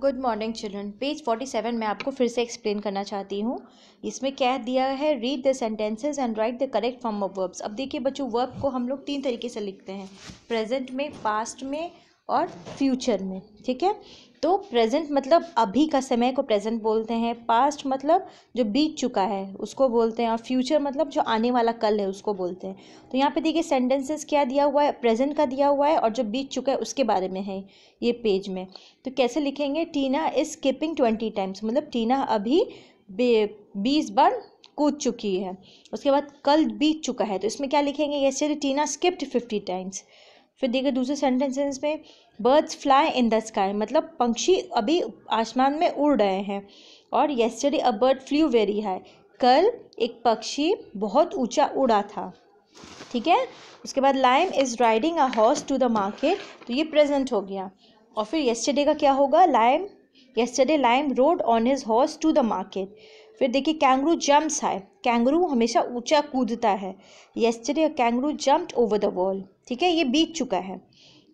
good morning children page forty seven मैं आपको फिर से एक्सप्लेन करना चाहती हूँ इसमें क्या दिया है read the sentences and write the correct form of verbs अब देखिए बच्चों वर्ब को हम लोग तीन तरीके से लिखते हैं प्रेजेंट में पास्ट में और फ्यूचर में ठीक है तो प्रेजेंट मतलब अभी का समय को प्रेजेंट बोलते हैं पास्ट मतलब जो बीत चुका है उसको बोलते हैं और फ्यूचर मतलब जो आने वाला कल है उसको बोलते हैं तो यहाँ पे देखिए सेंटेंसेस क्या दिया हुआ है प्रेजेंट का दिया हुआ है और जो बीत चुका है उसके बारे में है ये पेज में तो कैसे लिखेंगे Tina is skipping twenty times मतलब टीना अभी बीस बार कूद चुकी है उसके बाद कल बीत चुका है तो इसमें क्या लिखेंगे ये टीना स्किप्ड फिफ्टी टाइम्स फिर देखिए दूसरे सेंटेंसेस में birds fly in the sky मतलब पंक्षी अभी आसमान में उड़ रहे हैं और yesterday a bird flew very high कल एक पक्षी बहुत ऊंचा उड़ा था ठीक है उसके बाद Lime is riding a horse to the market तो ये प्रेजेंट हो गया और फिर येस्टरडे का क्या होगा Lime yesterday Lime rode on his horse to the market फिर देखिए कैंगरू जम्प्स है कैंगरू हमेशा ऊंचा कूदता है yesterday kangaroo jumped over the wall ठीक है ये बीत चुका है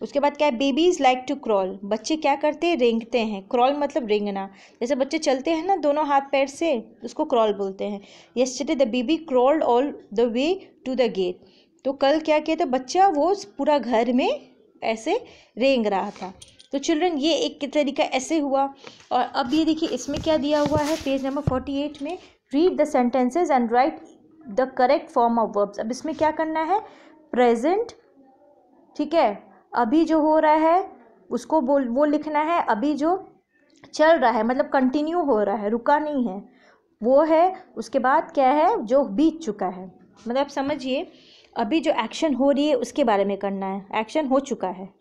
उसके बाद क्या है बेबीज़ लाइक टू क्रॉल बच्चे क्या करते हैं रेंगते हैं क्रॉल मतलब रेंगना जैसे बच्चे चलते हैं ना दोनों हाथ पैर से उसको क्रॉल बोलते हैं yesterday the baby crawled all the way to the gate तो कल क्या किया था बच्चा वो पूरा घर में ऐसे रेंग रहा था तो चिल्ड्रन ये एक तरीका ऐसे हुआ और अब ये देखिए इसमें क्या दिया हुआ है पेज नंबर फोर्टी एट में read the sentences and write the correct form of verbs अब इसमें क्या करना है प्रेजेंट ठीक है अभी जो हो रहा है उसको बोल वो लिखना है अभी जो चल रहा है मतलब कंटिन्यू हो रहा है रुका नहीं है वो है उसके बाद क्या है जो बीत चुका है मतलब समझिए अभी जो एक्शन हो रही है उसके बारे में करना है एक्शन हो चुका है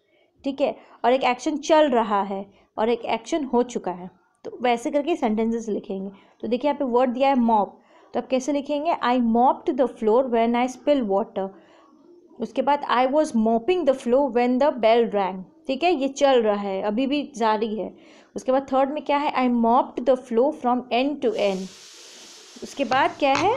ठीक है और एक एक्शन चल रहा है और एक एक्शन हो चुका है तो वैसे करके सेंटेंसेस लिखेंगे तो देखिए यहाँ पे वर्ड दिया है मॉप तो आप कैसे लिखेंगे I mopped the floor when I spill water उसके बाद I was mopping the floor when the bell rang ठीक है ये चल रहा है अभी भी जारी है उसके बाद थर्ड में क्या है I mopped the floor from end to end उसके बाद क्या है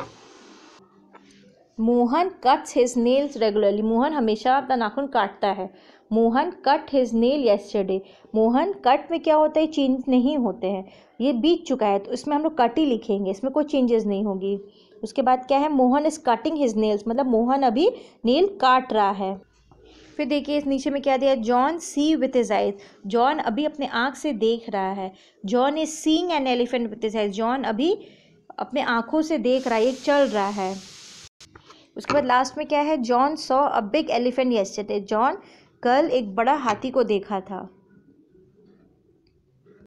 Mohan cuts his nails regularly Mohan हमेशा अपना नाखून काटता है Mohan cut his nail yesterday Mohan cut में क्या होता है चेंज नहीं होते हैं ये बीत चुका है तो इसमें हम लोग कट ही लिखेंगे इसमें कोई चेंजेस नहीं होगी उसके बाद क्या है Mohan is cutting his nails मतलब मोहन अभी नेल काट रहा है फिर देखिए इस नीचे में क्या दिया John see with his eyes John अभी अपने आँख से देख रहा है John is seeing an elephant with his eyes John अभी अपने आँखों से देख रहा है ये चल रहा है उसके बाद लास्ट में क्या है John saw a big elephant yesterday John कल एक बड़ा हाथी को देखा था